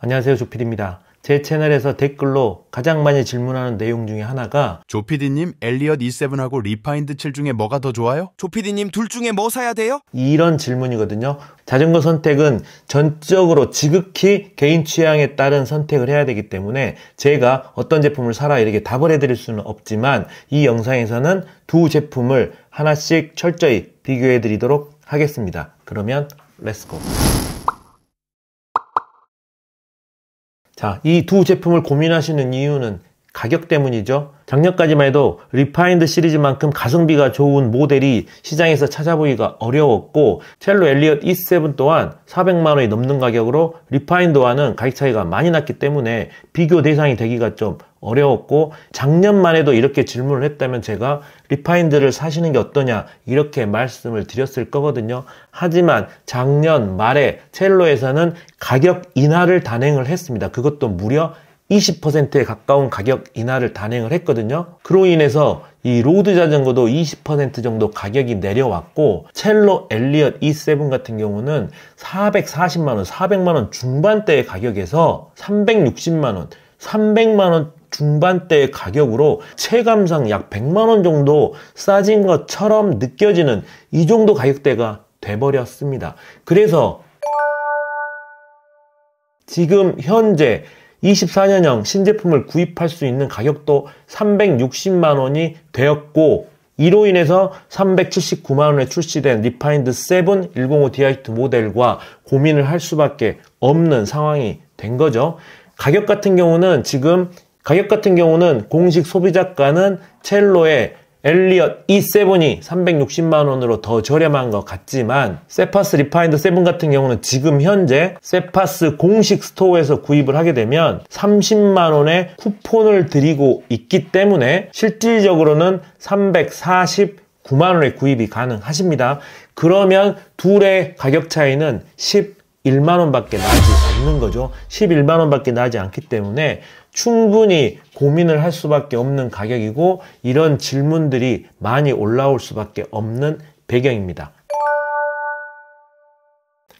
안녕하세요 조피디입니다제 채널에서 댓글로 가장 많이 질문하는 내용 중에 하나가 조피디님 엘리엇 E7하고 리파인드 7 중에 뭐가 더 좋아요? 조피디님 둘 중에 뭐 사야 돼요? 이런 질문이거든요. 자전거 선택은 전적으로 지극히 개인 취향에 따른 선택을 해야 되기 때문에 제가 어떤 제품을 사라 이렇게 답을 해드릴 수는 없지만 이 영상에서는 두 제품을 하나씩 철저히 비교해 드리도록 하겠습니다. 그러면 렛츠고! 자, 이 두 제품을 고민하시는 이유는 가격 때문이죠. 작년까지만 해도 리파인드 시리즈만큼 가성비가 좋은 모델이 시장에서 찾아보기가 어려웠고 첼로 엘리엇 E7 또한 400만원이 넘는 가격으로 리파인드와는 가격 차이가 많이 났기 때문에 비교 대상이 되기가 좀 어려웠고 작년만 해도 이렇게 질문을 했다면 제가 리파인드를 사시는 게 어떠냐 이렇게 말씀을 드렸을 거거든요. 하지만 작년 말에 첼로에서는 가격 인하를 단행을 했습니다. 그것도 무려 20%에 가까운 가격 인하를 단행을 했거든요. 그로 인해서 이 로드 자전거도 20% 정도 가격이 내려왔고 첼로 엘리엇 E7 같은 경우는 440만원, 400만원 중반대의 가격에서 360만원, 300만원 중반대의 가격으로 체감상 약 100만원 정도 싸진 것처럼 느껴지는 이 정도 가격대가 돼버렸습니다. 그래서 지금 현재 24년형 신제품을 구입할 수 있는 가격도 360만 원이 되었고 이로 인해서 379만 원에 출시된 리파인드 7 105 디아이트 모델과 고민을 할 수밖에 없는 상황이 된 거죠. 가격 같은 경우는 지금 가격 같은 경우는 공식 소비자가는 첼로의 엘리엇 E7이 360만원으로 더 저렴한 것 같지만 세파스 리파인더 7 같은 경우는 지금 현재 세파스 공식 스토어에서 구입을 하게 되면 30만원의 쿠폰을 드리고 있기 때문에 실질적으로는 349만원에 구입이 가능하십니다. 그러면 둘의 가격 차이는 1 1만원 밖에 나지 않는 거죠. 11만원 밖에 나지 않기 때문에 충분히 고민을 할 수밖에 없는 가격이고 이런 질문들이 많이 올라올 수밖에 없는 배경입니다.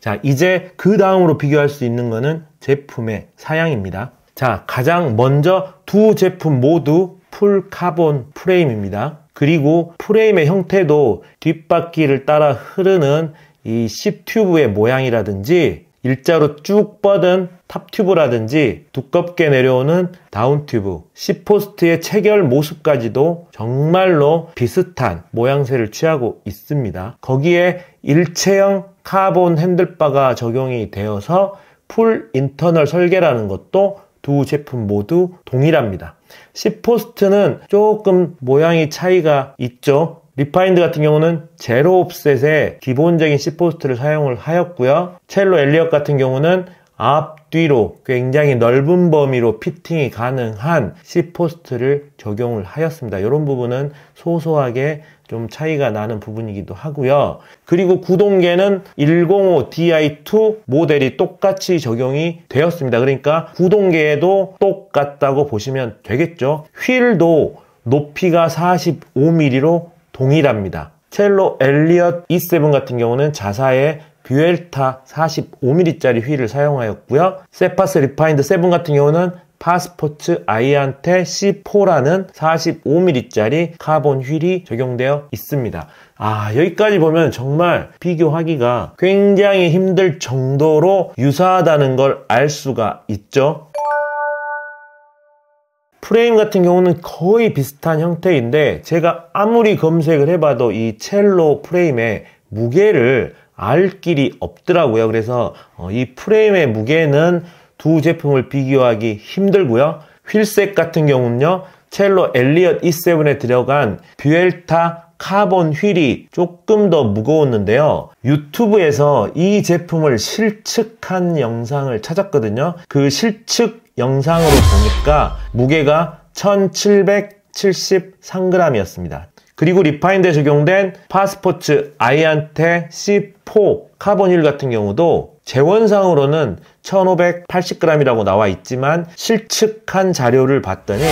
자, 이제 그 다음으로 비교할 수 있는 것은 제품의 사양입니다. 자, 가장 먼저 두 제품 모두 풀 카본 프레임입니다. 그리고 프레임의 형태도 뒷바퀴를 따라 흐르는 이0튜브의 모양이라든지 일자로 쭉 뻗은 탑튜브라든지 두껍게 내려오는 다운튜브, C포스트의 체결 모습까지도 정말로 비슷한 모양새를 취하고 있습니다. 거기에 일체형 카본 핸들바가 적용이 되어서 풀 인터널 설계라는 것도 두 제품 모두 동일합니다. C포스트는 조금 모양이 차이가 있죠. 리파인드 같은 경우는 제로 옵셋의 기본적인 C포스트를 사용을 하였고요. 첼로 엘리엇 같은 경우는 앞뒤로 굉장히 넓은 범위로 피팅이 가능한 C포스트를 적용을 하였습니다. 이런 부분은 소소하게 좀 차이가 나는 부분이기도 하고요. 그리고 구동계는 105DI2 모델이 똑같이 적용이 되었습니다. 그러니까 구동계에도 똑같다고 보시면 되겠죠. 휠도 높이가 45mm로 동일합니다. 첼로 엘리엇 E7 같은 경우는 자사의 뷰엘타 45mm짜리 휠을 사용하였고요. 세파스 리파인드 7 같은 경우는 파스포츠 아이한테 C4라는 45mm짜리 카본 휠이 적용되어 있습니다. 아 여기까지 보면 정말 비교하기가 굉장히 힘들 정도로 유사하다는 걸 알 수가 있죠. 프레임 같은 경우는 거의 비슷한 형태인데 제가 아무리 검색을 해봐도 이 첼로 프레임의 무게를 알 길이 없더라고요. 그래서 어, 이 프레임의 무게는 두 제품을 비교하기 힘들고요. 휠색 같은 경우는요. 첼로 엘리엇 E7에 들어간 뷰엘타 카본 휠이 조금 더 무거웠는데요. 유튜브에서 이 제품을 실측한 영상을 찾았거든요. 그 실측 영상으로 보니까 무게가 1773g이었습니다. 그리고 리파인드에 적용된 파스포츠 아이한테 C4 카본힐 같은 경우도 재원상으로는 1580g이라고 나와 있지만 실측한 자료를 봤더니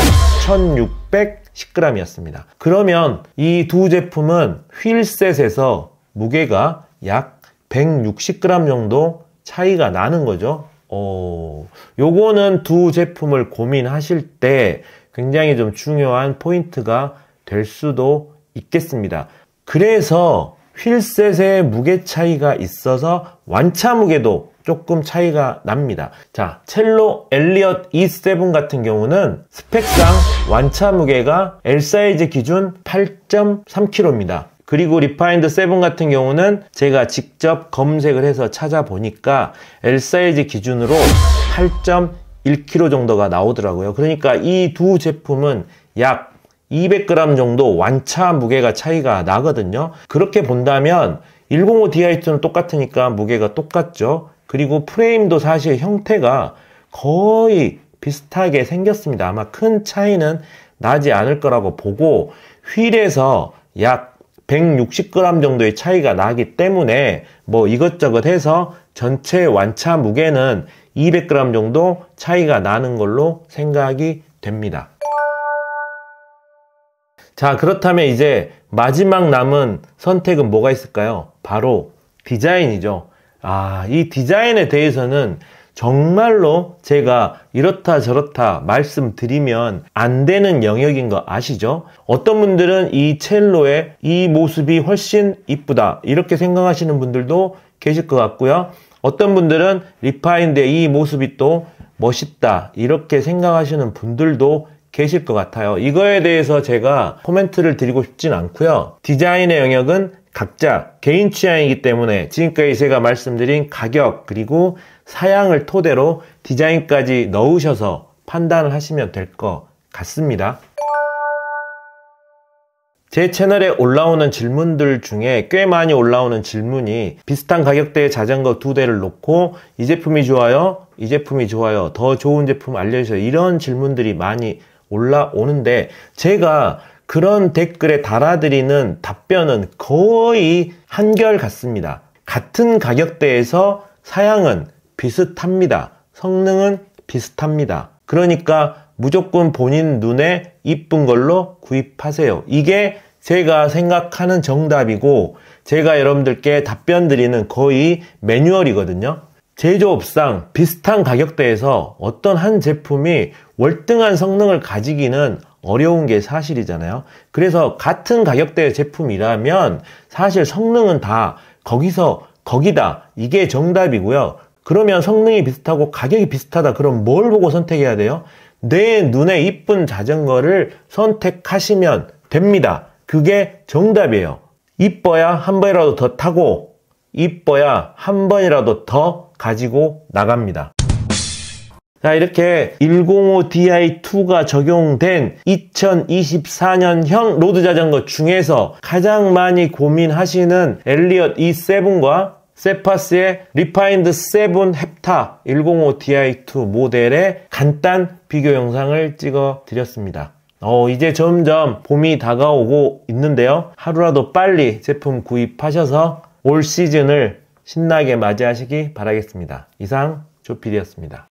1610g이었습니다. 그러면 이 두 제품은 휠셋에서 무게가 약 160g 정도 차이가 나는 거죠. 어, 요거는 두 제품을 고민하실 때 굉장히 좀 중요한 포인트가 될 수도 있겠습니다. 그래서 휠셋의 무게 차이가 있어서 완차 무게도 조금 차이가 납니다. 자, 첼로 엘리엇 E7 같은 경우는 스펙상 완차 무게가 L 사이즈 기준 8.3kg입니다. 그리고 리파인드 7 같은 경우는 제가 직접 검색을 해서 찾아보니까 L 사이즈 기준으로 8.1kg 정도가 나오더라고요. 그러니까 이 두 제품은 약 200g 정도 완차 무게가 차이가 나거든요. 그렇게 본다면 105 Di2는 똑같으니까 무게가 똑같죠. 그리고 프레임도 사실 형태가 거의 비슷하게 생겼습니다. 아마 큰 차이는 나지 않을 거라고 보고 휠에서 약 160g 정도의 차이가 나기 때문에 뭐 이것저것 해서 전체 완차 무게는 200g 정도 차이가 나는 걸로 생각이 됩니다. 자 그렇다면 이제 마지막 남은 선택은 뭐가 있을까요? 바로 디자인이죠. 아, 이 디자인에 대해서는 정말로 제가 이렇다 저렇다 말씀드리면 안 되는 영역인 거 아시죠? 어떤 분들은 이 첼로의 이 모습이 훨씬 이쁘다 이렇게 생각하시는 분들도 계실 것 같고요. 어떤 분들은 리파인드의 이 모습이 또 멋있다 이렇게 생각하시는 분들도 계실 것 같아요. 이거에 대해서 제가 코멘트를 드리고 싶진 않고요. 디자인의 영역은 각자 개인 취향이기 때문에 지금까지 제가 말씀드린 가격 그리고 사양을 토대로 디자인까지 넣으셔서 판단을 하시면 될 것 같습니다. 제 채널에 올라오는 질문들 중에 꽤 많이 올라오는 질문이 비슷한 가격대의 자전거 두 대를 놓고 이 제품이 좋아요, 이 제품이 좋아요, 더 좋은 제품 알려주세요. 이런 질문들이 많이 올라오는데 제가 그런 댓글에 달아드리는 답변은 거의 한결 같습니다. 같은 가격대에서 사양은 비슷합니다. 성능은 비슷합니다. 그러니까 무조건 본인 눈에 이쁜 걸로 구입하세요. 이게 제가 생각하는 정답이고 제가 여러분들께 답변 드리는 거의 매뉴얼이거든요. 제조업상 비슷한 가격대에서 어떤 한 제품이 월등한 성능을 가지기는 어려운 게 사실이잖아요. 그래서 같은 가격대의 제품이라면 사실 성능은 다 거기서 거기다 이게 정답이고요. 그러면 성능이 비슷하고 가격이 비슷하다. 그럼 뭘 보고 선택해야 돼요? 내 눈에 이쁜 자전거를 선택하시면 됩니다. 그게 정답이에요. 이뻐야 한 번이라도 더 타고, 이뻐야 한 번이라도 더 가지고 나갑니다. 자, 이렇게 105Di2가 적용된 2024년형 로드 자전거 중에서 가장 많이 고민하시는 엘리엇 E7과 세파스의 리파인드 7 헵타 1 0 5 t i 2 모델의 간단 비교 영상을 찍어 드렸습니다. 어, 이제 점점 봄이 다가오고 있는데요. 하루라도 빨리 제품 구입하셔서 올 시즌을 신나게 맞이하시기 바라겠습니다. 이상 조필이었습니다.